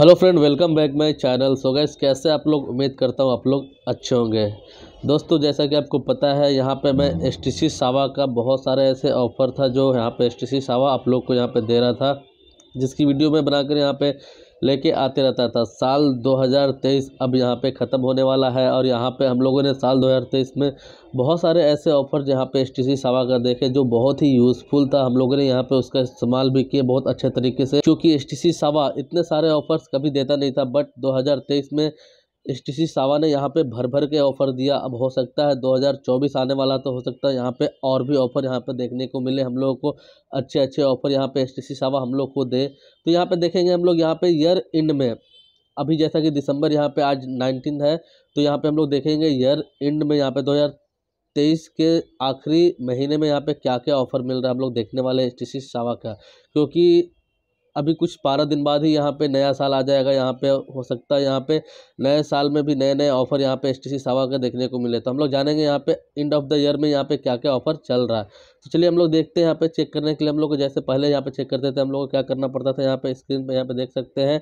hello friend welcome back my channel so guys कैसे आप लोग उम्मीद करता हूँ आप लोग अच्छे होंगे दोस्तों जैसा कि आपको पता है यहाँ पे मैं एस टी सी सावा का बहुत सारे ऐसे ऑफ़र था जो यहाँ पे एस टी सी सावा आप लोग को यहाँ पे दे रहा था जिसकी वीडियो मैं बनाकर यहाँ पे लेके आते रहता था साल 2023 अब यहाँ पे ख़त्म होने वाला है और यहाँ पे हम लोगों ने साल 2023 में बहुत सारे ऐसे ऑफर यहाँ पे एस टी सावा का देखे जो बहुत ही यूज़फुल था हम लोगों ने यहाँ पे उसका इस्तेमाल भी किया बहुत अच्छे तरीके से क्योंकि एस टी सावा इतने सारे ऑफर्स कभी देता नहीं था बट दो में सी सावा ने यहाँ पे भर भर के ऑफ़र दिया अब हो सकता है 2024 आने वाला तो हो सकता है यहाँ पे और भी ऑफ़र यहाँ पे देखने को मिले हम लोगों को अच्छे अच्छे ऑफ़र यहाँ पे सी सावा हम लोग को दे तो यहाँ पे देखेंगे हम लोग यहाँ पे ईयर एंड में अभी जैसा कि दिसंबर यहाँ पे आज नाइनटीन है तो यहाँ पे हम लोग देखेंगे ईयर एंड में यहाँ पे दो तेईस के आखिरी महीने में यहाँ पे क्या क्या ऑफ़र मिल रहा है हम लोग देखने वाले एस टी सावा का क्योंकि अभी कुछ बारह दिन बाद ही यहाँ पे नया साल आ जाएगा यहाँ पे हो सकता है यहाँ पे नए साल में भी नए नए ऑफर यहाँ पे एस टी सावा के देखने को मिले तो हम लोग जानेंगे यहाँ पे एंड ऑफ द ईयर में यहाँ पे क्या क्या ऑफर चल रहा है तो चलिए हम लोग देखते हैं यहाँ पे चेक करने के लिए हम लोग जैसे पहले यहाँ पे चेक करते थे हम लोग को क्या करना पड़ता था यहाँ पे स्क्रीन पर यहाँ पे देख सकते हैं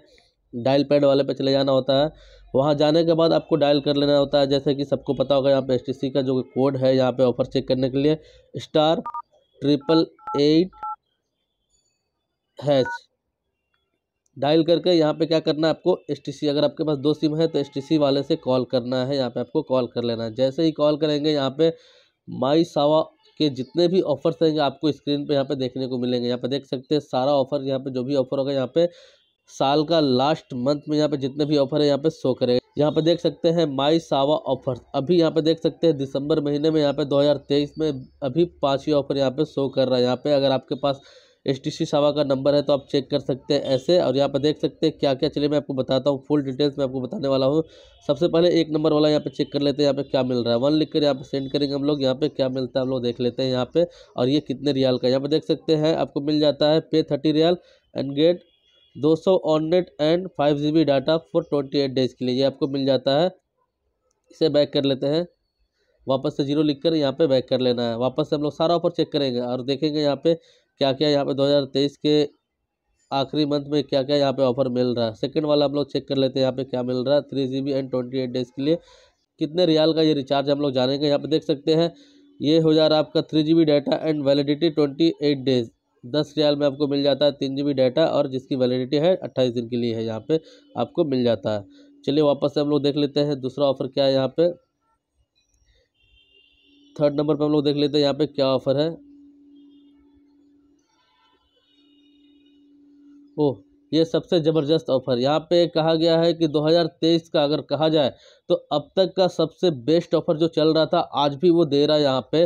डायल पैड वाले पे चले जाना होता है वहाँ जाने के बाद आपको डायल कर लेना होता है जैसे कि सबको पता होगा यहाँ पे एस का जो कोड है यहाँ पे ऑफर चेक करने के लिए स्टार ट्रिपल एट हैच डायल करके यहाँ पे क्या करना है आपको एस अगर आपके पास दो सिम है तो एस वाले से कॉल करना है यहाँ पे आपको कॉल कर लेना है जैसे ही कॉल करेंगे यहाँ पे माई सावा के जितने भी ऑफर्स रहेंगे आपको स्क्रीन पे यहाँ पे देखने को मिलेंगे यहाँ पे देख सकते हैं सारा ऑफर यहाँ पे जो भी ऑफर होगा यहाँ पे साल का लास्ट मंथ में यहाँ पे जितने भी ऑफर है यहाँ पे शो करेगा यहाँ पे देख सकते हैं माई सावा ऑफर अभी यहाँ पे देख सकते हैं दिसंबर महीने में यहाँ पे 2023 में अभी पाँचवीं ऑफर यहाँ पे शो कर रहा है यहाँ पे अगर आपके पास एस टी सी सावा का नंबर है तो आप चेक कर सकते हैं ऐसे और यहाँ पर देख सकते हैं क्या क्या चलिए मैं आपको बताता हूँ फुल डिटेल्स मैं आपको बताने वाला हूँ सबसे पहले एक नंबर वाला यहाँ पे चेक कर लेते हैं यहाँ पे क्या मिल रहा है वन लिख कर यहाँ पे सेंड करेंगे हम लोग यहाँ पे क्या मिलता है हम लोग देख लेते हैं यहाँ पे और ये कितने रियाल का यहाँ पर देख सकते हैं आपको मिल जाता है पे थर्टी रियाल एंड गेट दो सौ on net and five G B data for twenty eight days के लिए ये आपको मिल जाता है इसे बैक कर लेते हैं वापस से जीरो लिख कर यहाँ पर बैक कर लेना है वापस से हम लोग सारा ऑफर चेक करेंगे और देखेंगे यहाँ पे क्या क्या यहाँ पे 2023 के आखिरी मंथ में क्या क्या यहाँ पे ऑफर मिल रहा है सेकंड वाला हम लोग चेक कर लेते हैं यहाँ पे क्या मिल रहा है three G B and twenty eight days के लिए कितने रियाल का ये रिचार्ज हम लोग जानेंगे यहाँ पे देख सकते हैं ये हो जा रहा है आपका three G B data and validity twenty eight days दस रियाल में आपको मिल जाता है तीन जी बी डाटा और जिसकी वैलिडिटी है अट्ठाईस दिन के लिए है यहाँ पे आपको मिल जाता है चलिए वापस से हम लोग देख लेते हैं दूसरा ऑफर क्या है यहाँ पे थर्ड नंबर पे हम लोग देख लेते हैं यहाँ पे क्या ऑफर है ओह ये सबसे ज़बरदस्त ऑफ़र यहाँ पे कहा गया है कि 2023 का अगर कहा जाए तो अब तक का सबसे बेस्ट ऑफ़र जो चल रहा था आज भी वो दे रहा है यहाँ पे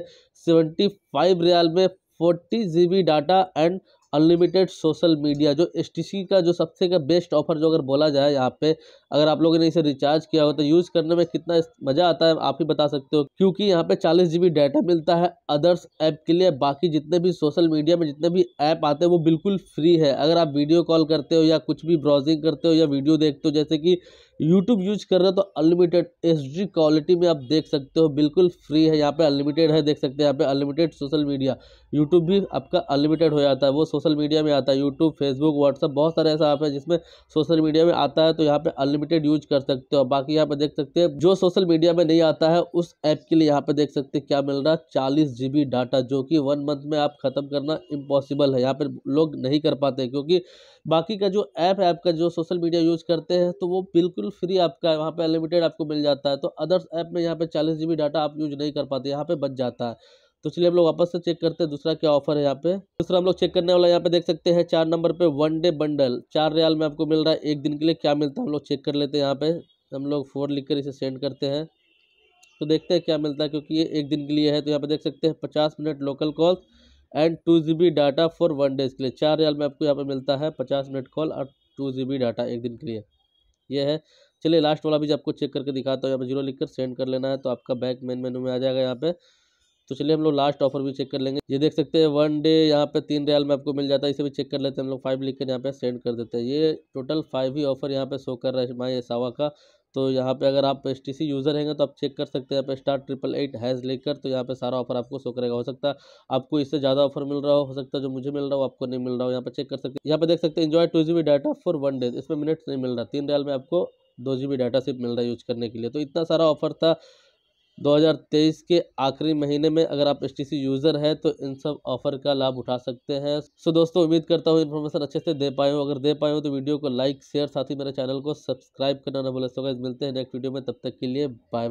75 रियाल में 40 GB data and unlimited social media जो एस का जो सबसे का बेस्ट ऑफर जो अगर बोला जाए यहाँ पे अगर आप लोगों ने इसे रिचार्ज किया हो तो यूज़ करने में कितना मज़ा आता है आप ही बता सकते हो क्योंकि यहाँ पे चालीस जी डाटा मिलता है अदर्स ऐप के लिए बाकी जितने भी सोशल मीडिया में जितने भी ऐप आते हैं वो बिल्कुल फ्री है अगर आप वीडियो कॉल करते हो या कुछ भी ब्राउजिंग करते हो या वीडियो देखते हो जैसे कि यूट्यूब यूज कर रहे हो तो अनलिमिटेड एच डी क्वालिटी में आप देख सकते हो बिल्कुल फ्री है यहाँ पे अनलिमिटेड है देख सकते हैं यहाँ पे अनलिमिटेड सोशल मीडिया यूट्यूब भी आपका अनलिमिटेड हो जाता है वो सोशल मीडिया में आता है यूट्यूब फेसबुक व्हाट्सअप बहुत सारे ऐसा ऐप है जिसमें सोशल मीडिया में आता है तो यहाँ पे अनलिमिटेड यूज कर सकते हो बाकी यहाँ पे देख सकते हैं जो सोशल मीडिया में नहीं आता है उस ऐप के लिए यहाँ पे देख सकते हैं क्या मिल रहा है चालीस जी डाटा जो कि वन मंथ में आप खत्म करना इम्पॉसिबल है यहाँ पर लोग नहीं कर पाते क्योंकि बाकी का जो ऐप ऐप का जो सोशल मीडिया यूज करते हैं तो वो बिल्कुल बिल्कुल फ्री आपका वहाँ पे अनलिमिटेड आपको मिल जाता है तो अदर्स ऐप में यहाँ पे चालीस जी डाटा आप यूज नहीं कर पाते यहाँ पर बच जाता है तो चलिए हम लोग वापस से चेक करते हैं दूसरा क्या ऑफर है यहाँ पे दूसरा हम लोग चेक करने वाला यहाँ पे देख सकते हैं चार नंबर पे वन डे बंडल चार रियाल में आपको मिल रहा है एक दिन के लिए क्या मिलता है हम लोग चेक कर लेते हैं यहाँ पे हम लोग फोर लिख कर इसे सेंड करते हैं तो देखते हैं क्या मिलता है क्योंकि ये एक दिन के लिए है तो यहाँ पर देख सकते हैं पचास minute local call and two G B data for one days के लिए चार रियाल में आपको यहाँ पर मिलता है पचास मिनट कॉल और टू जी बी डाटा एक दिन के लिए ये है चलिए लास्ट वाला भी आपको चेक करके दिखाता हूँ यहाँ पर जीरो लिख कर सेंड कर लेना है तो आपका बैक मेन मेनू में आ जाएगा यहाँ पे तो चलिए हम लोग लास्ट ऑफर भी चेक कर लेंगे ये देख सकते हैं वन डे यहाँ पे तीन रियाल में आपको मिल जाता है इसे भी चेक कर लेते हैं हम लोग फाइव लिख कर यहाँ पे सेंड कर देते हैं ये टोटल फाइव ही ऑफर यहाँ पे शो कर रहा है माई सावा का तो यहाँ पे अगर आप एस टी यूज़र हैं तो आप चेक कर सकते हैं आप स्टार ट्रिपल एट हैज़ लेकर तो यहाँ पे सारा ऑफर आपको शो करेगा हो सकता है आपको इससे ज़्यादा ऑफर मिल रहा हो हो सकता है जो मुझे मिल रहा हो आपको नहीं मिल रहा हो यहाँ पे चेक कर सकते हैं यहाँ पे देख सकते हैं enjoy two G data for one days इसमें मिनट्स नहीं मिल रहा तीन रियाल में आपको दो जी डाटा सिर्फ मिल रहा है यूज करने के लिए तो इतना सारा ऑफर था 2023 के आखिरी महीने में अगर आप एस यूज़र हैं तो इन सब ऑफर का लाभ उठा सकते हैं सो दोस्तों उम्मीद करता हूँ इन्फॉर्मेशन अच्छे से दे पाए हो अगर दे पाए हो तो वीडियो को लाइक शेयर साथ ही मेरे चैनल को सब्सक्राइब करना ना भूलें सो मिलते हैं नेक्स्ट वीडियो में तब तक के लिए बाय बाय